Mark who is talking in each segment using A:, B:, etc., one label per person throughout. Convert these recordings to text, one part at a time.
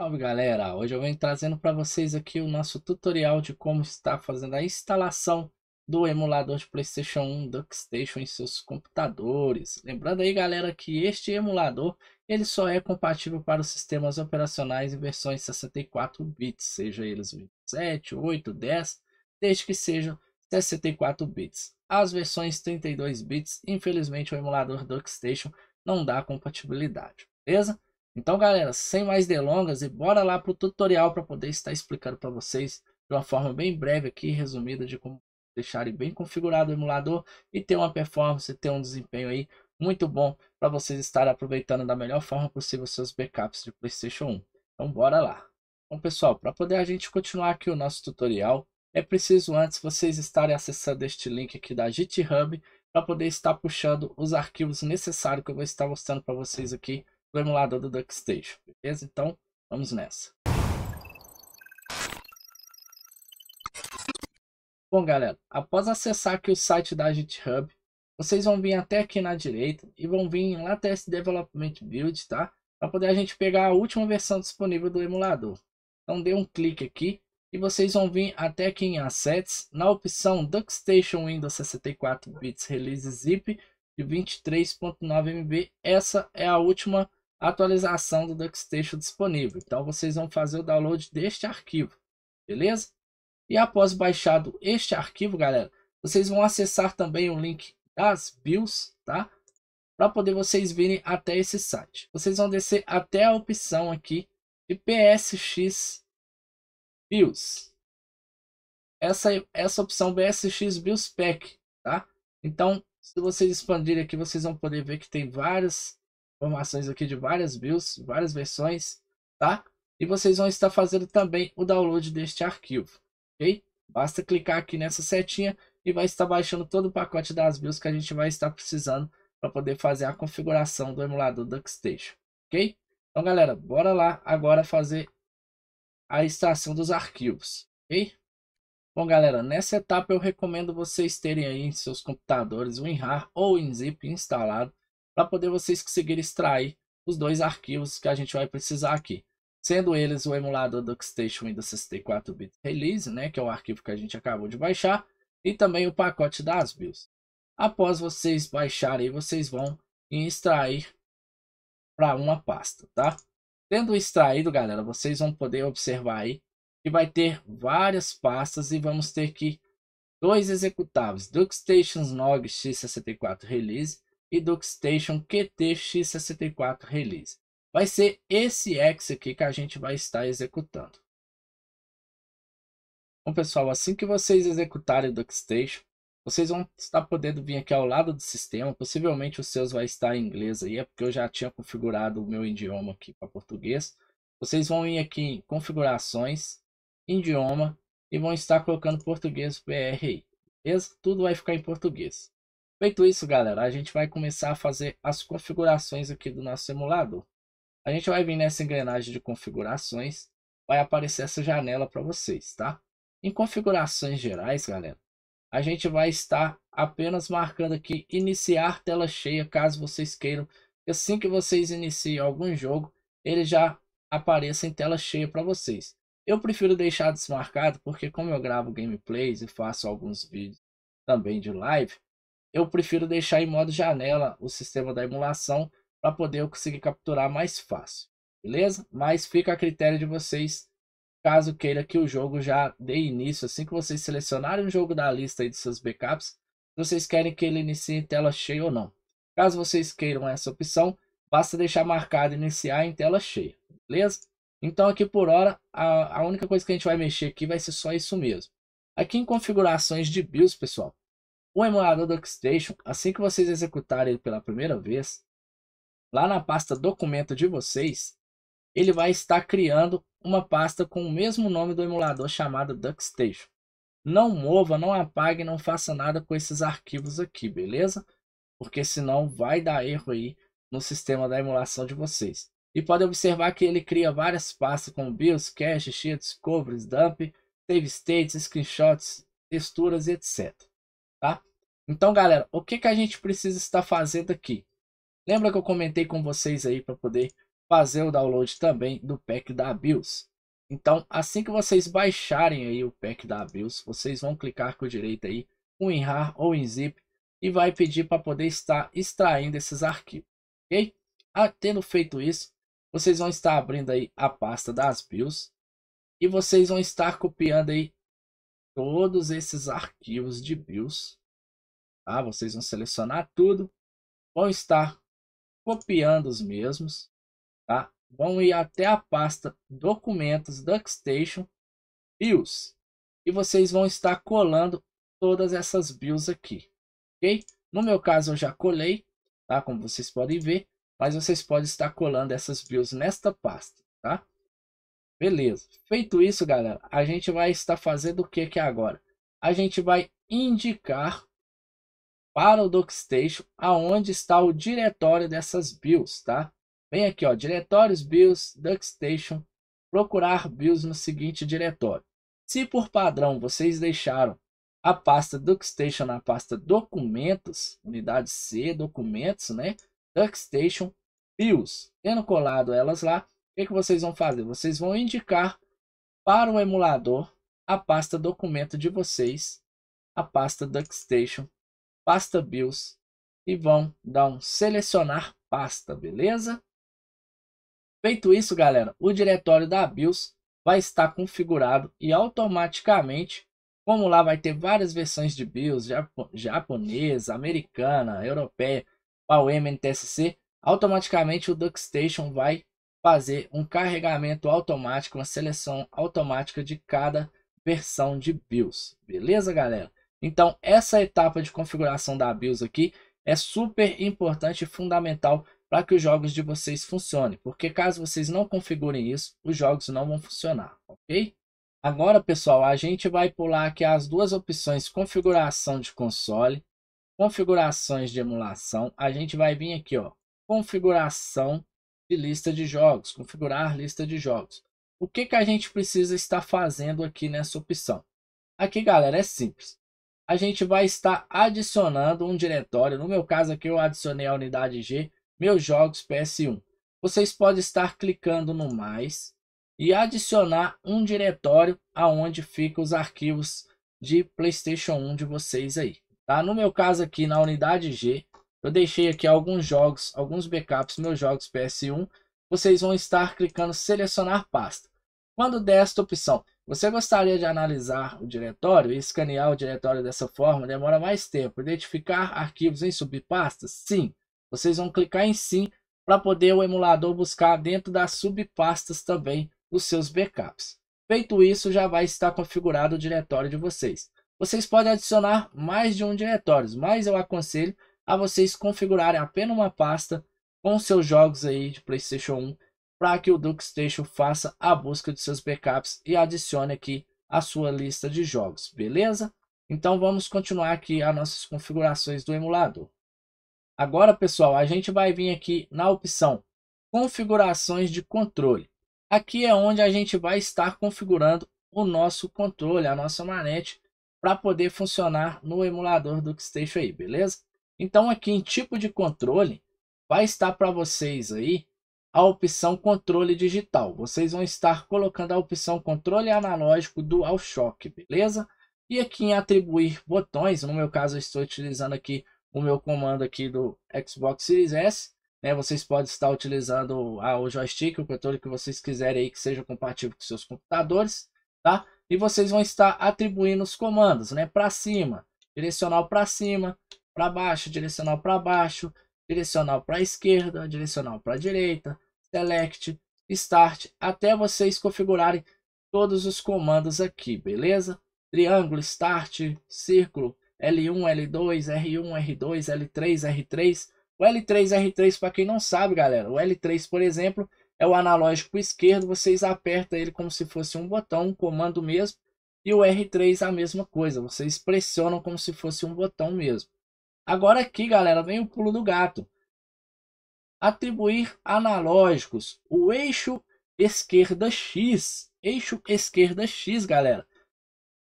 A: Salve galera! Hoje eu venho trazendo para vocês aqui o nosso tutorial de como está fazendo a instalação do emulador de Playstation 1 DuckStation em seus computadores. Lembrando aí galera que este emulador ele só é compatível para os sistemas operacionais em versões 64 bits, seja eles 27, 8, 10, desde que sejam 64 bits. As versões 32 bits, infelizmente o emulador DuckStation não dá compatibilidade, beleza? Então, galera, sem mais delongas e bora lá para o tutorial para poder estar explicando para vocês de uma forma bem breve aqui, resumida, de como deixarem bem configurado o emulador e ter uma performance, ter um desempenho aí muito bom para vocês estarem aproveitando da melhor forma possível seus backups de PlayStation 1. Então, bora lá. Bom, pessoal, para poder a gente continuar aqui o nosso tutorial, é preciso antes vocês estarem acessando este link aqui da GitHub para poder estar puxando os arquivos necessários que eu vou estar mostrando para vocês aqui do emulador do DuckStation, beleza? Então, vamos nessa. Bom, galera, após acessar aqui o site da GitHub, vocês vão vir até aqui na direita e vão vir lá até esse Development Build, tá? Para poder a gente pegar a última versão disponível do emulador. Então, dê um clique aqui e vocês vão vir até aqui em Assets, na opção DuckStation Windows 64 bits Release Zip de 23.9 MB. Essa é a última versão atualização do DuckStation disponível. Então vocês vão fazer o download deste arquivo, beleza? E após baixado este arquivo, galera, vocês vão acessar também o link das BIOS, tá? Para poder vocês virem até esse site. Vocês vão descer até a opção aqui de PSX BIOS. Essa, essa opção BSX BIOS Pack, tá? Então, se vocês expandirem aqui, vocês vão poder ver que tem várias informações aqui de várias builds, várias versões, tá? E vocês vão estar fazendo também o download deste arquivo, ok? Basta clicar aqui nessa setinha e vai estar baixando todo o pacote das builds que a gente vai estar precisando para poder fazer a configuração do emulador DuckStation, ok? Então, galera, bora lá agora fazer a extração dos arquivos, ok? Bom, galera, nessa etapa eu recomendo vocês terem aí em seus computadores o WinRAR ou o WinZip instalado para poder vocês conseguirem extrair os dois arquivos que a gente vai precisar aqui. Sendo eles o emulador do Workstation Windows 64-bit Release, né, que é o arquivo que a gente acabou de baixar, e também o pacote das BIOS. Após vocês baixarem, vocês vão extrair para uma pasta, tá? Tendo extraído, galera, vocês vão poder observar aí que vai ter várias pastas e vamos ter que dois executáveis, Duckstation Nog x64 Release e Dockstation QTX64 Release. Vai ser esse X aqui que a gente vai estar executando. Bom pessoal, assim que vocês executarem o Dockstation, vocês vão estar podendo vir aqui ao lado do sistema, possivelmente os seus vai estar em inglês aí, é porque eu já tinha configurado o meu idioma aqui para português. Vocês vão ir aqui em configurações, idioma e vão estar colocando português BR aí, beleza? Tudo vai ficar em português. Feito isso, galera, a gente vai começar a fazer as configurações aqui do nosso emulador. A gente vai vir nessa engrenagem de configurações, vai aparecer essa janela para vocês, tá? Em configurações gerais, galera, a gente vai estar apenas marcando aqui iniciar tela cheia, caso vocês queiram. Assim que vocês iniciem algum jogo, ele já apareça em tela cheia para vocês. Eu prefiro deixar desmarcado porque como eu gravo gameplays e faço alguns vídeos também de live, eu prefiro deixar em modo janela o sistema da emulação para poder eu conseguir capturar mais fácil, beleza? Mas fica a critério de vocês, caso queira que o jogo já dê início, assim que vocês selecionarem o jogo da lista aí de seus backups, vocês querem que ele inicie em tela cheia ou não. Caso vocês queiram essa opção, basta deixar marcado iniciar em tela cheia, beleza? Então aqui por hora, a, a única coisa que a gente vai mexer aqui vai ser só isso mesmo. Aqui em configurações de BIOS, pessoal, o emulador DuckStation, assim que vocês executarem ele pela primeira vez, lá na pasta documento de vocês, ele vai estar criando uma pasta com o mesmo nome do emulador chamado DuckStation. Não mova, não apague, não faça nada com esses arquivos aqui, beleza? Porque senão vai dar erro aí no sistema da emulação de vocês. E pode observar que ele cria várias pastas como BIOS, Cache, Cheats, Covers, Dump, Save States, Screenshots, texturas, etc. Tá? Então, galera, o que, que a gente precisa estar fazendo aqui? Lembra que eu comentei com vocês aí para poder fazer o download também do pack da BIOS? Então, assim que vocês baixarem aí o pack da BIOS, vocês vão clicar com o direito aí, um em RAR ou em ZIP, e vai pedir para poder estar extraindo esses arquivos, ok? Ah, tendo feito isso, vocês vão estar abrindo aí a pasta das BIOS, e vocês vão estar copiando aí todos esses arquivos de BIOS. Tá? Vocês vão selecionar tudo, vão estar copiando os mesmos, tá? vão ir até a pasta Documentos Duckstation BIOS e vocês vão estar colando todas essas BIOS aqui, ok? No meu caso eu já colei, tá? Como vocês podem ver, mas vocês podem estar colando essas BIOS nesta pasta, tá? Beleza. Feito isso, galera, a gente vai estar fazendo o que aqui agora? A gente vai indicar para o DocStation aonde está o diretório dessas builds, tá? Vem aqui, ó, diretórios builds, DocStation, procurar builds no seguinte diretório. Se por padrão vocês deixaram a pasta DockStation na pasta documentos, unidade C, documentos, né? DockStation Builds. Tendo colado elas lá, que, que vocês vão fazer? Vocês vão indicar para o emulador a pasta documento de vocês, a pasta DuckStation, pasta BIOS e vão dar um selecionar pasta, beleza? Feito isso, galera, o diretório da BIOS vai estar configurado e automaticamente, como lá vai ter várias versões de BIOS, japonesa, americana, europeia, ao o MNTSC, automaticamente o DuckStation vai fazer um carregamento automático, uma seleção automática de cada versão de BIOS. Beleza, galera? Então, essa etapa de configuração da BIOS aqui é super importante e fundamental para que os jogos de vocês funcionem, porque caso vocês não configurem isso, os jogos não vão funcionar, ok? Agora, pessoal, a gente vai pular aqui as duas opções, configuração de console, configurações de emulação. A gente vai vir aqui, ó, configuração de lista de jogos, configurar lista de jogos. O que, que a gente precisa estar fazendo aqui nessa opção? Aqui, galera, é simples. A gente vai estar adicionando um diretório. No meu caso aqui, eu adicionei a unidade G, meus jogos PS1. Vocês podem estar clicando no mais e adicionar um diretório aonde ficam os arquivos de PlayStation 1 de vocês aí. Tá? No meu caso aqui, na unidade G, eu deixei aqui alguns jogos, alguns backups, meus jogos PS1. Vocês vão estar clicando selecionar pasta. Quando der esta opção, você gostaria de analisar o diretório e escanear o diretório dessa forma demora mais tempo. Identificar arquivos em subpastas? Sim. Vocês vão clicar em sim para poder o emulador buscar dentro das subpastas também os seus backups. Feito isso, já vai estar configurado o diretório de vocês. Vocês podem adicionar mais de um diretório, mas eu aconselho a vocês configurarem apenas uma pasta com seus jogos aí de PlayStation 1 para que o DuckStation faça a busca de seus backups e adicione aqui a sua lista de jogos, beleza? Então vamos continuar aqui as nossas configurações do emulador. Agora pessoal, a gente vai vir aqui na opção configurações de controle. Aqui é onde a gente vai estar configurando o nosso controle, a nossa manete, para poder funcionar no emulador do Station aí, beleza? Então aqui em tipo de controle, vai estar para vocês aí a opção controle digital. Vocês vão estar colocando a opção controle analógico do DualShock, beleza? E aqui em atribuir botões, no meu caso estou utilizando aqui o meu comando aqui do Xbox Series S, né? Vocês podem estar utilizando ah, o joystick, o controle que vocês quiserem aí que seja compatível com seus computadores, tá? E vocês vão estar atribuindo os comandos, né? Para cima, direcional para cima, para baixo, direcional para baixo, direcional para esquerda, direcional para direita, select, start, até vocês configurarem todos os comandos aqui, beleza? Triângulo, start, círculo, L1, L2, R1, R2, L3, R3. O L3, R3, para quem não sabe, galera, o L3, por exemplo, é o analógico esquerdo, vocês apertam ele como se fosse um botão, um comando mesmo. E o R3 a mesma coisa, vocês pressionam como se fosse um botão mesmo. Agora aqui, galera, vem o pulo do gato. Atribuir analógicos. O eixo esquerda X. Eixo esquerda X, galera,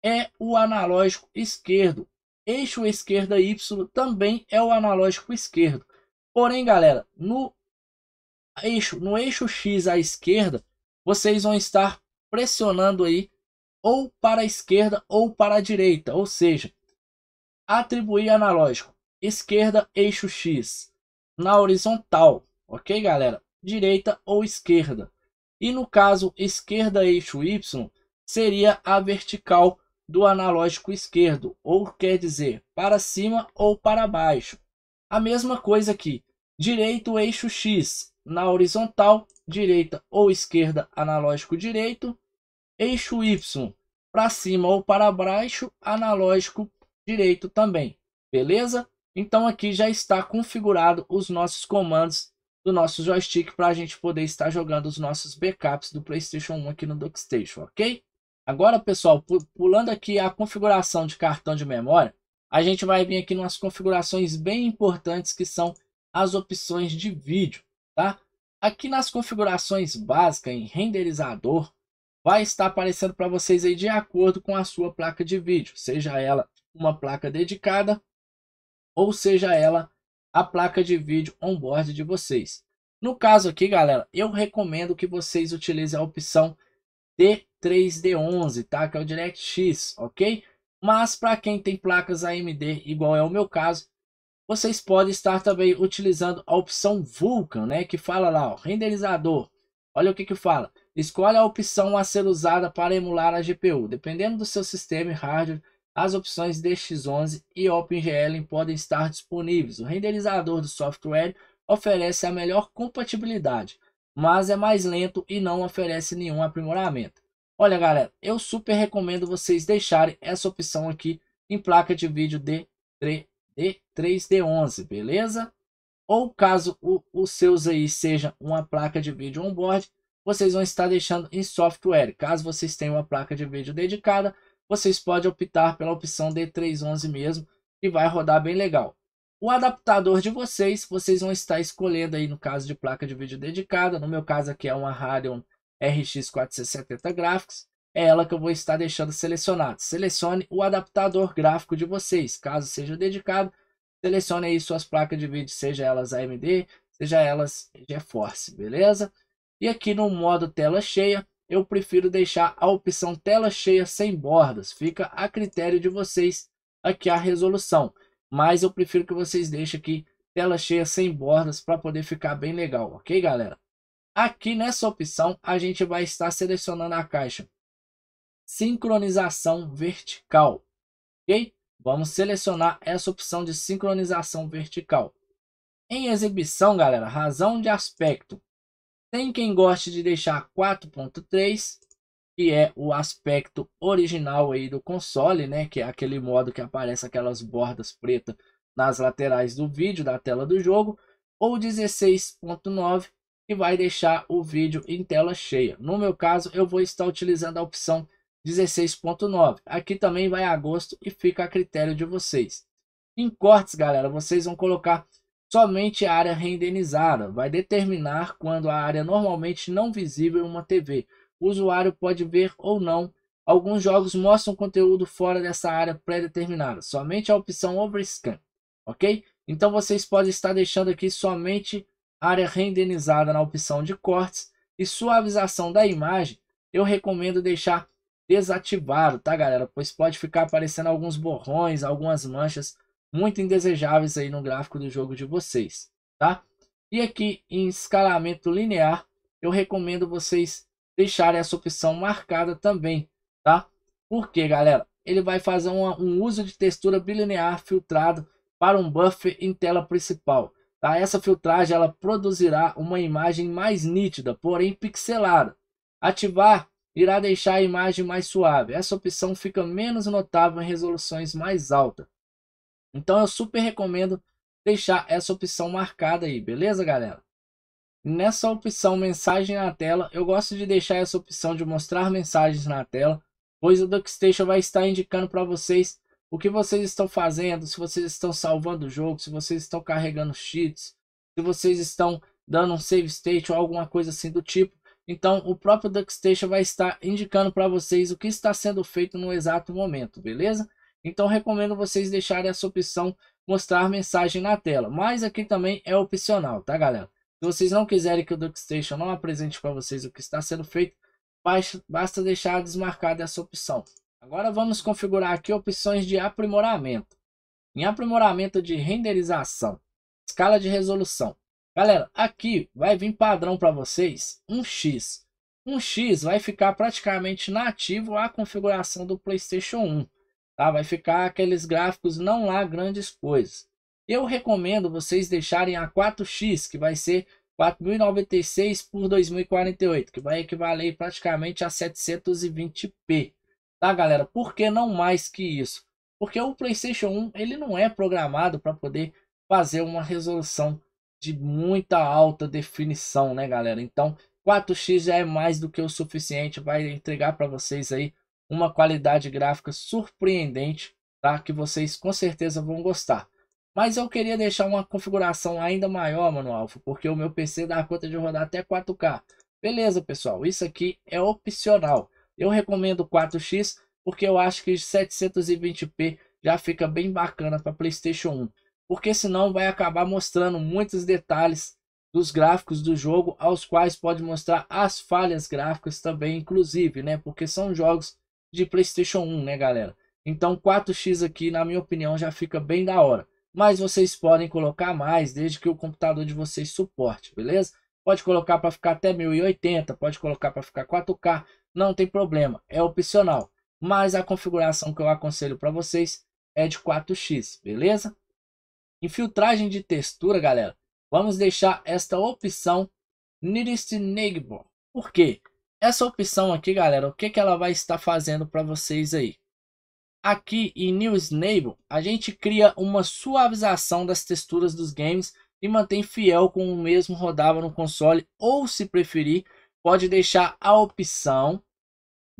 A: é o analógico esquerdo. Eixo esquerda Y também é o analógico esquerdo. Porém, galera, no eixo, no eixo X à esquerda, vocês vão estar pressionando aí ou para a esquerda ou para a direita. Ou seja, atribuir analógico esquerda, eixo X. Na horizontal, ok, galera? Direita ou esquerda. E no caso, esquerda, eixo Y, seria a vertical do analógico esquerdo, ou quer dizer, para cima ou para baixo. A mesma coisa aqui, direito, eixo X. Na horizontal, direita ou esquerda, analógico direito. Eixo Y, para cima ou para baixo, analógico direito também. Beleza? Então aqui já está configurado os nossos comandos do nosso joystick para a gente poder estar jogando os nossos backups do PlayStation 1 aqui no dockstation, ok? Agora, pessoal, pulando aqui a configuração de cartão de memória, a gente vai vir aqui nas configurações bem importantes que são as opções de vídeo, tá? Aqui nas configurações básicas, em renderizador, vai estar aparecendo para vocês aí de acordo com a sua placa de vídeo, seja ela uma placa dedicada ou seja ela a placa de vídeo on-board de vocês. No caso aqui, galera, eu recomendo que vocês utilizem a opção D3D11, tá? Que é o DirectX, ok? Mas para quem tem placas AMD, igual é o meu caso, vocês podem estar também utilizando a opção Vulkan, né? Que fala lá, ó, renderizador. Olha o que que fala. Escolhe a opção a ser usada para emular a GPU. Dependendo do seu sistema e hardware, as opções DX11 e OpenGL podem estar disponíveis. O renderizador do software oferece a melhor compatibilidade, mas é mais lento e não oferece nenhum aprimoramento. Olha galera, eu super recomendo vocês deixarem essa opção aqui em placa de vídeo de 3D11, beleza? Ou caso o, os seus aí seja uma placa de vídeo onboard, vocês vão estar deixando em software. Caso vocês tenham uma placa de vídeo dedicada, vocês podem optar pela opção D311 mesmo, que vai rodar bem legal. O adaptador de vocês, vocês vão estar escolhendo aí no caso de placa de vídeo dedicada, no meu caso aqui é uma Radeon RX 470 Graphics, é ela que eu vou estar deixando selecionado. Selecione o adaptador gráfico de vocês, caso seja dedicado, selecione aí suas placas de vídeo, seja elas AMD, seja elas GeForce, beleza? E aqui no modo tela cheia, eu prefiro deixar a opção tela cheia sem bordas. Fica a critério de vocês aqui a resolução. Mas eu prefiro que vocês deixem aqui tela cheia sem bordas para poder ficar bem legal, ok galera? Aqui nessa opção a gente vai estar selecionando a caixa sincronização vertical, ok? Vamos selecionar essa opção de sincronização vertical. Em exibição, galera, razão de aspecto. Tem quem goste de deixar 4.3, que é o aspecto original aí do console, né? Que é aquele modo que aparece aquelas bordas pretas nas laterais do vídeo, da tela do jogo. Ou 16.9, que vai deixar o vídeo em tela cheia. No meu caso, eu vou estar utilizando a opção 16.9. Aqui também vai a gosto e fica a critério de vocês. Em cortes, galera, vocês vão colocar Somente a área renderizada vai determinar quando a área normalmente não visível em uma TV. O usuário pode ver ou não. Alguns jogos mostram conteúdo fora dessa área pré-determinada, somente a opção Overscan, ok? Então vocês podem estar deixando aqui somente área renderizada na opção de cortes e suavização da imagem, eu recomendo deixar desativado, tá galera? Pois pode ficar aparecendo alguns borrões, algumas manchas muito indesejáveis aí no gráfico do jogo de vocês, tá? E aqui em escalamento linear, eu recomendo vocês deixarem essa opção marcada também, tá? Porque, galera, ele vai fazer uma, um uso de textura bilinear filtrado para um buffer em tela principal. Tá? Essa filtragem ela produzirá uma imagem mais nítida, porém pixelada. Ativar irá deixar a imagem mais suave. Essa opção fica menos notável em resoluções mais altas. Então eu super recomendo deixar essa opção marcada aí, beleza galera? Nessa opção mensagem na tela, eu gosto de deixar essa opção de mostrar mensagens na tela, pois o DuckStation vai estar indicando para vocês o que vocês estão fazendo, se vocês estão salvando o jogo, se vocês estão carregando cheats, se vocês estão dando um save state ou alguma coisa assim do tipo. Então o próprio DuckStation vai estar indicando para vocês o que está sendo feito no exato momento, beleza? Então recomendo vocês deixarem essa opção mostrar mensagem na tela. Mas aqui também é opcional, tá galera? Se vocês não quiserem que o DuckStation não apresente para vocês o que está sendo feito, basta deixar desmarcada essa opção. Agora vamos configurar aqui opções de aprimoramento. Em aprimoramento de renderização, escala de resolução. Galera, aqui vai vir padrão para vocês um x um x vai ficar praticamente nativo à configuração do PlayStation 1. Tá? Vai ficar aqueles gráficos não lá grandes coisas. Eu recomendo vocês deixarem a 4x, que vai ser 4.096 por 2.048, que vai equivaler praticamente a 720p. Tá, galera? Por que não mais que isso? Porque o PlayStation 1 ele não é programado para poder fazer uma resolução de muita alta definição, né, galera? Então, 4x já é mais do que o suficiente, vai entregar para vocês aí uma qualidade gráfica surpreendente, tá? que vocês com certeza vão gostar. Mas eu queria deixar uma configuração ainda maior, mano Alfa, porque o meu PC dá conta de rodar até 4K. Beleza, pessoal, isso aqui é opcional. Eu recomendo 4X porque eu acho que 720p já fica bem bacana para PlayStation 1. Porque senão vai acabar mostrando muitos detalhes dos gráficos do jogo, aos quais pode mostrar as falhas gráficas também, inclusive, né? Porque são jogos de PlayStation 1, né, galera? Então 4x aqui, na minha opinião, já fica bem da hora. Mas vocês podem colocar mais, desde que o computador de vocês suporte, beleza? Pode colocar para ficar até 1080, pode colocar para ficar 4K, não tem problema, é opcional. Mas a configuração que eu aconselho para vocês é de 4x, beleza? Em filtragem de textura, galera, vamos deixar esta opção Nearest Neighbor. Por quê? Essa opção aqui, galera, o que, que ela vai estar fazendo para vocês aí? Aqui em New Snable, a gente cria uma suavização das texturas dos games e mantém fiel com o mesmo rodava no console ou, se preferir, pode deixar a opção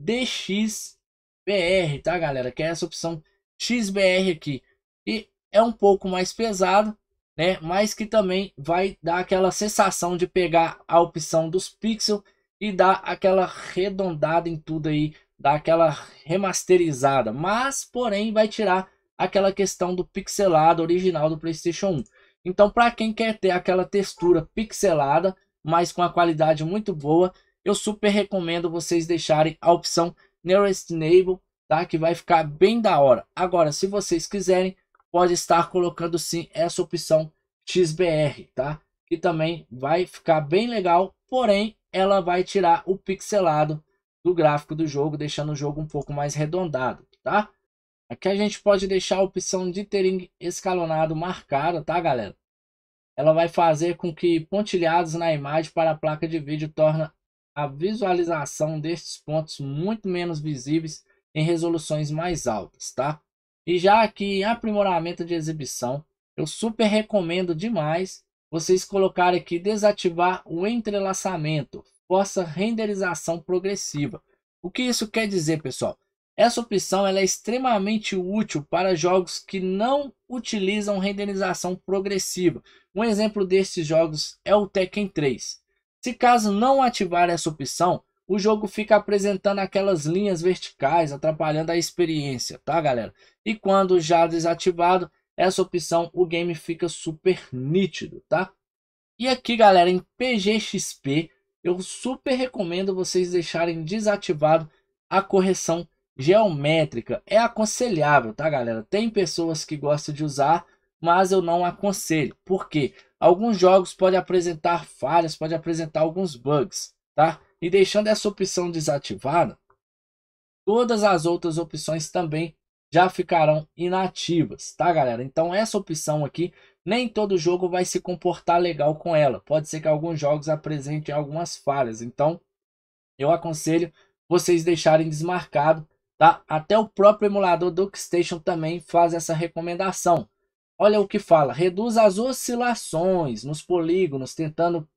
A: DXBR, tá galera? Que é essa opção XBR aqui. E é um pouco mais pesado, né? Mas que também vai dar aquela sensação de pegar a opção dos pixels e dá aquela redondada em tudo aí, dá aquela remasterizada, mas porém vai tirar aquela questão do pixelado original do PlayStation 1. Então, para quem quer ter aquela textura pixelada, mas com a qualidade muito boa, eu super recomendo vocês deixarem a opção Nearest Neighbor, tá? Que vai ficar bem da hora. Agora, se vocês quiserem, pode estar colocando sim essa opção XBR, tá? Que também vai ficar bem legal, porém ela vai tirar o pixelado do gráfico do jogo, deixando o jogo um pouco mais redondado, tá? Aqui a gente pode deixar a opção de tering escalonado marcada, tá galera? Ela vai fazer com que pontilhados na imagem para a placa de vídeo torna a visualização destes pontos muito menos visíveis em resoluções mais altas, tá? E já aqui em aprimoramento de exibição, eu super recomendo demais vocês colocarem aqui desativar o entrelaçamento, força renderização progressiva. O que isso quer dizer, pessoal? Essa opção ela é extremamente útil para jogos que não utilizam renderização progressiva. Um exemplo desses jogos é o Tekken 3. Se caso não ativar essa opção, o jogo fica apresentando aquelas linhas verticais, atrapalhando a experiência, tá galera? E quando já desativado, essa opção, o game fica super nítido, tá? E aqui, galera, em PGXP, eu super recomendo vocês deixarem desativado a correção geométrica. É aconselhável, tá, galera? Tem pessoas que gostam de usar, mas eu não aconselho. Por quê? Alguns jogos podem apresentar falhas, podem apresentar alguns bugs, tá? E deixando essa opção desativada, todas as outras opções também já ficarão inativas, tá galera? Então essa opção aqui, nem todo jogo vai se comportar legal com ela. Pode ser que alguns jogos apresentem algumas falhas, então eu aconselho vocês deixarem desmarcado, tá? Até o próprio emulador do Station também faz essa recomendação. Olha o que fala, reduz as oscilações nos polígonos, tentando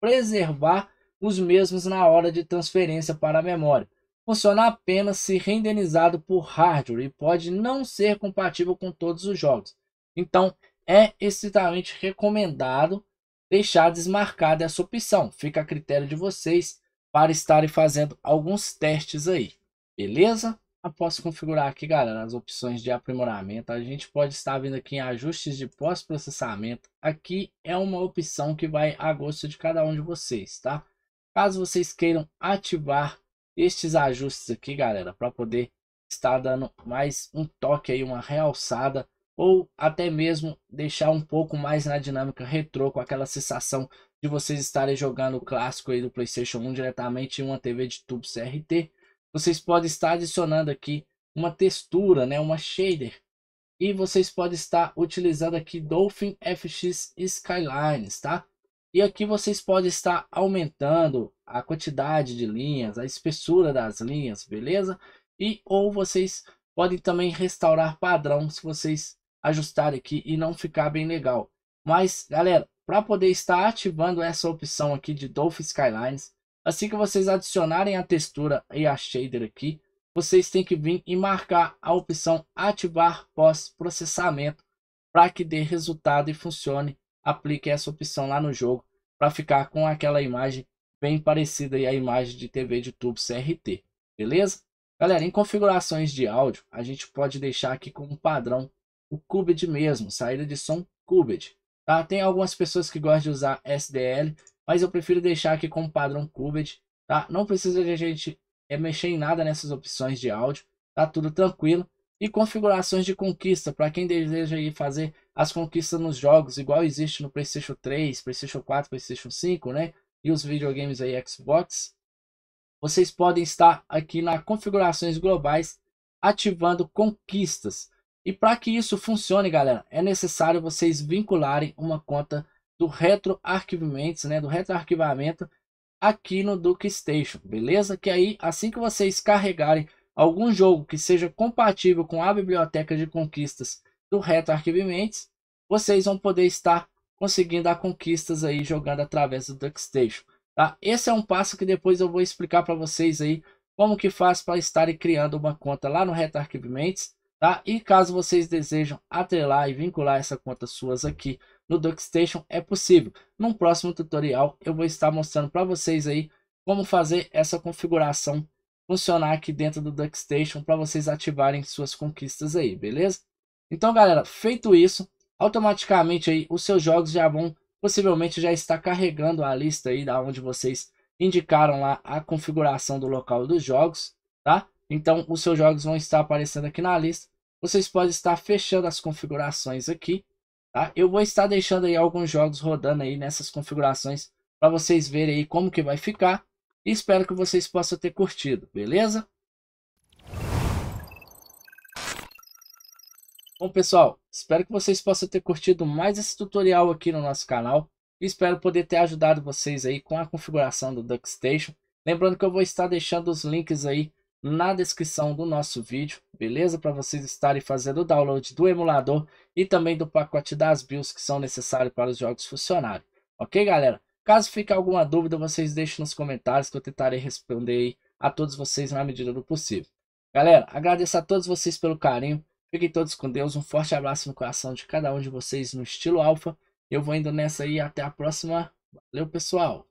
A: preservar os mesmos na hora de transferência para a memória funciona apenas se renderizado por hardware e pode não ser compatível com todos os jogos. Então, é estritamente recomendado deixar desmarcada essa opção. Fica a critério de vocês para estarem fazendo alguns testes aí. Beleza? Após configurar aqui, galera, as opções de aprimoramento, a gente pode estar vindo aqui em ajustes de pós-processamento. Aqui é uma opção que vai a gosto de cada um de vocês, tá? Caso vocês queiram ativar estes ajustes aqui, galera, para poder estar dando mais um toque aí, uma realçada ou até mesmo deixar um pouco mais na dinâmica retrô com aquela sensação de vocês estarem jogando o clássico aí do PlayStation 1 diretamente em uma TV de tubo CRT. Vocês podem estar adicionando aqui uma textura, né, uma shader. E vocês podem estar utilizando aqui Dolphin FX Skylines, tá? E aqui vocês podem estar aumentando a quantidade de linhas, a espessura das linhas, beleza? E ou vocês podem também restaurar padrão se vocês ajustarem aqui e não ficar bem legal. Mas galera, para poder estar ativando essa opção aqui de Dolphin Skylines, assim que vocês adicionarem a textura e a shader aqui, vocês têm que vir e marcar a opção ativar pós-processamento para que dê resultado e funcione aplique essa opção lá no jogo para ficar com aquela imagem bem parecida aí a imagem de TV de tubo CRT, beleza? Galera, em configurações de áudio, a gente pode deixar aqui como padrão o Cubed mesmo, saída de som Cubed. Tá? Tem algumas pessoas que gostam de usar SDL, mas eu prefiro deixar aqui como padrão Cubed. Tá? Não precisa de a gente eh, mexer em nada nessas opções de áudio, tá tudo tranquilo e configurações de conquista para quem deseja ir fazer as conquistas nos jogos, igual existe no PlayStation 3, PlayStation 4, PlayStation 5, né? E os videogames aí Xbox. Vocês podem estar aqui na configurações globais ativando conquistas. E para que isso funcione, galera, é necessário vocês vincularem uma conta do retroarquivamentos, né, do retroarquivamento aqui no Duke Station, beleza? Que aí assim que vocês carregarem algum jogo que seja compatível com a biblioteca de conquistas do Reto Arquivimentos, vocês vão poder estar conseguindo as conquistas aí jogando através do DuckStation. Tá? Esse é um passo que depois eu vou explicar para vocês aí como que faz para estarem criando uma conta lá no Reto Arquivimentos. Tá? E caso vocês desejam atrelar e vincular essa conta suas aqui no DuckStation, é possível. Num próximo tutorial eu vou estar mostrando para vocês aí como fazer essa configuração funcionar aqui dentro do DuckStation para vocês ativarem suas conquistas aí, beleza? Então, galera, feito isso, automaticamente aí os seus jogos já vão, possivelmente já está carregando a lista aí da onde vocês indicaram lá a configuração do local dos jogos, tá? Então, os seus jogos vão estar aparecendo aqui na lista. Vocês podem estar fechando as configurações aqui, tá? Eu vou estar deixando aí alguns jogos rodando aí nessas configurações para vocês verem aí como que vai ficar. E espero que vocês possam ter curtido, beleza? Bom pessoal, espero que vocês possam ter curtido mais esse tutorial aqui no nosso canal. Espero poder ter ajudado vocês aí com a configuração do DuckStation. Lembrando que eu vou estar deixando os links aí na descrição do nosso vídeo, beleza? Para vocês estarem fazendo o download do emulador e também do pacote das BIOS que são necessários para os jogos funcionarem. Ok, galera? Caso fique alguma dúvida, vocês deixem nos comentários que eu tentarei responder a todos vocês na medida do possível. Galera, agradeço a todos vocês pelo carinho. Fiquem todos com Deus. Um forte abraço no coração de cada um de vocês no estilo alfa. Eu vou indo nessa aí. Até a próxima. Valeu, pessoal.